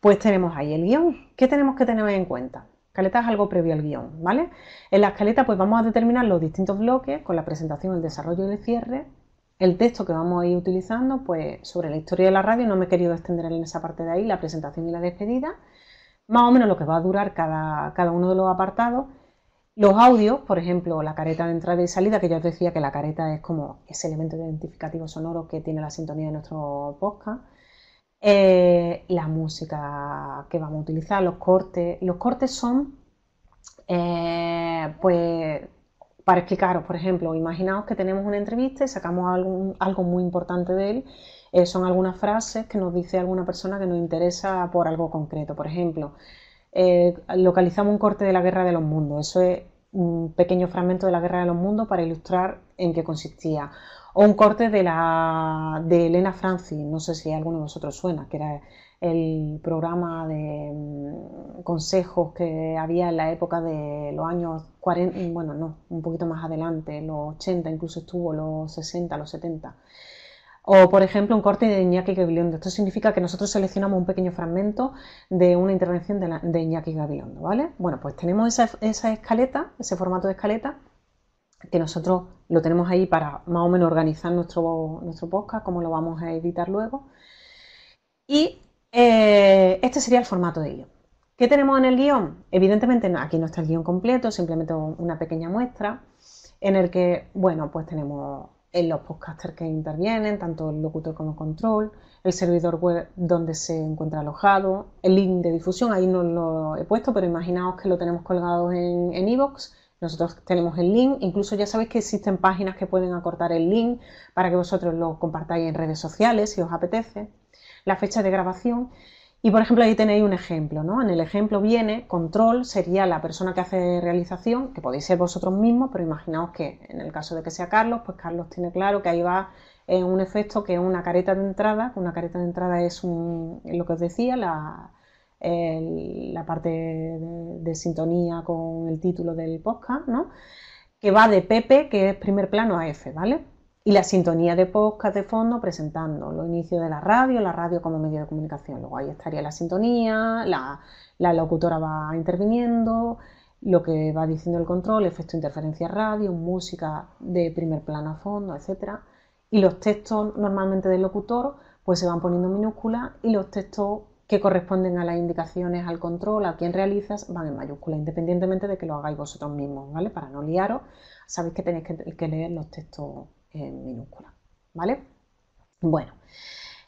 pues tenemos ahí el guión. ¿Qué tenemos que tener en cuenta? Caleta es algo previo al guión, ¿vale? En la escaleta pues vamos a determinar los distintos bloques con la presentación, el desarrollo y el cierre. El texto que vamos a ir utilizando, pues sobre la historia de la radio, no me he querido extender en esa parte de ahí, la presentación y la despedida. Más o menos lo que va a durar cada, cada uno de los apartados. Los audios, por ejemplo, la careta de entrada y salida, que ya os decía que la careta es como ese elemento identificativo sonoro que tiene la sintonía de nuestro podcast. Eh, la música que vamos a utilizar, los cortes. Los cortes son, eh, pues, para explicaros, por ejemplo, imaginaos que tenemos una entrevista y sacamos algo muy importante de él. Eh, son algunas frases que nos dice alguna persona que nos interesa por algo concreto. Por ejemplo, localizamos un corte de la guerra de los mundos. Eso es un pequeño fragmento de la Guerra de los Mundos para ilustrar en qué consistía. O un corte de, la, de Elena Franci, no sé si alguno de vosotros suena, que era el programa de mm, consejos que había en la época de los años 40, bueno, no, un poquito más adelante, los 80, incluso estuvo los 60, los 70. O, por ejemplo, un corte de Iñaki Gabilondo. Esto significa que nosotros seleccionamos un pequeño fragmento de una intervención de, Iñaki Gabilondo, ¿vale? Bueno, pues tenemos esa, escaleta, ese formato de escaleta, que nosotros lo tenemos ahí para más o menos organizar nuestro, nuestro podcast, como lo vamos a editar luego. Y eh, este sería el formato de guión. ¿Qué tenemos en el guión? Evidentemente aquí no está el guión completo, simplemente una pequeña muestra en el que, bueno, pues tenemos en los podcasters que intervienen, tanto el locutor como el control, el servidor web donde se encuentra alojado, el link de difusión, ahí no lo he puesto, pero imaginaos que lo tenemos colgado en iVoox. En nosotros tenemos el link, incluso ya sabéis que existen páginas que pueden acortar el link para que vosotros lo compartáis en redes sociales si os apetece, la fecha de grabación y por ejemplo, ahí tenéis un ejemplo, ¿no? En el ejemplo viene, control sería la persona que hace realización, que podéis ser vosotros mismos, pero imaginaos que en el caso de que sea Carlos, pues Carlos tiene claro que ahí va eh, un efecto que es una careta de entrada, una careta de entrada es lo que os decía, la, la parte de, de, sintonía con el título del podcast, ¿no? Que va de Pepe, que es primer plano, a F, ¿vale? y la sintonía de podcast de fondo presentando los inicios de la radio, la radio como medio de comunicación. Luego ahí estaría la sintonía, la, locutora va interviniendo, lo que va diciendo el control, efecto interferencia radio, música de primer plano a fondo, etc. Y los textos normalmente del locutor pues se van poniendo minúsculas y los textos que corresponden a las indicaciones, al control, a quien realizas, van en mayúscula, independientemente de que lo hagáis vosotros mismos, ¿vale? Para no liaros, sabéis que tenéis que leer los textos en minúscula. ¿Vale? Bueno,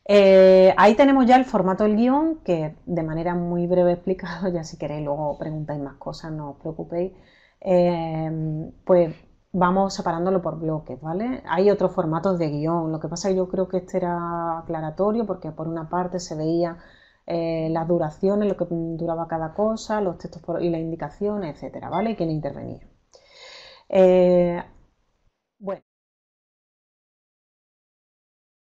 eh, ahí tenemos ya el formato del guión, que de manera muy breve explicado, ya si queréis luego preguntáis más cosas, no os preocupéis, em, pues vamos separándolo por bloques, ¿vale? Hay otros formatos de guión, lo que pasa es que yo creo que este era aclaratorio, porque por una parte se veía eh, las duraciones, lo que duraba cada cosa, los textos y las indicaciones, etcétera, ¿vale? Y quién intervenía. Eh, bueno.